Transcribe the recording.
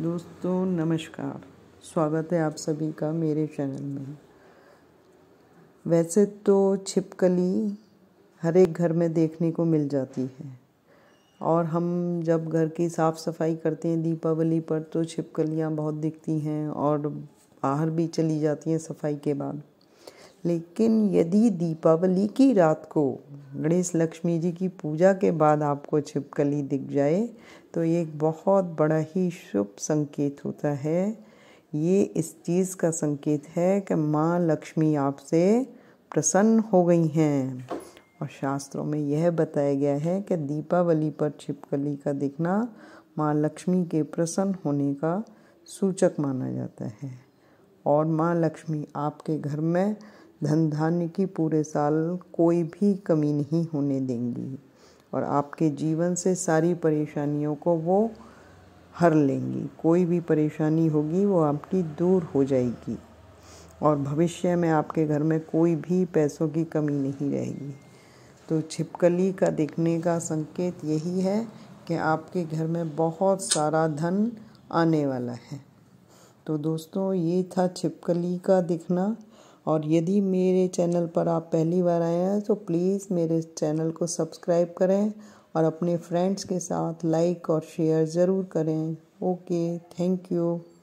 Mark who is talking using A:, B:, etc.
A: दोस्तों नमस्कार स्वागत है आप सभी का मेरे चैनल में वैसे तो छिपकली हर एक घर में देखने को मिल जाती है और हम जब घर की साफ़ सफाई करते हैं दीपावली पर तो छिपकलियाँ बहुत दिखती हैं और बाहर भी चली जाती हैं सफाई के बाद लेकिन यदि दीपावली की रात को गणेश लक्ष्मी जी की पूजा के बाद आपको छिपकली दिख जाए तो ये एक बहुत बड़ा ही शुभ संकेत होता है ये इस चीज़ का संकेत है कि माँ लक्ष्मी आपसे प्रसन्न हो गई हैं और शास्त्रों में यह बताया गया है कि दीपावली पर छिपकली का दिखना माँ लक्ष्मी के प्रसन्न होने का सूचक माना जाता है और माँ लक्ष्मी आपके घर में धन धान्य की पूरे साल कोई भी कमी नहीं होने देंगी और आपके जीवन से सारी परेशानियों को वो हर लेंगी कोई भी परेशानी होगी वो आपकी दूर हो जाएगी और भविष्य में आपके घर में कोई भी पैसों की कमी नहीं रहेगी तो छिपकली का दिखने का संकेत यही है कि आपके घर में बहुत सारा धन आने वाला है तो दोस्तों ये था छिपकली का दिखना और यदि मेरे चैनल पर आप पहली बार आए हैं तो प्लीज़ मेरे चैनल को सब्सक्राइब करें और अपने फ्रेंड्स के साथ लाइक और शेयर ज़रूर करें ओके थैंक यू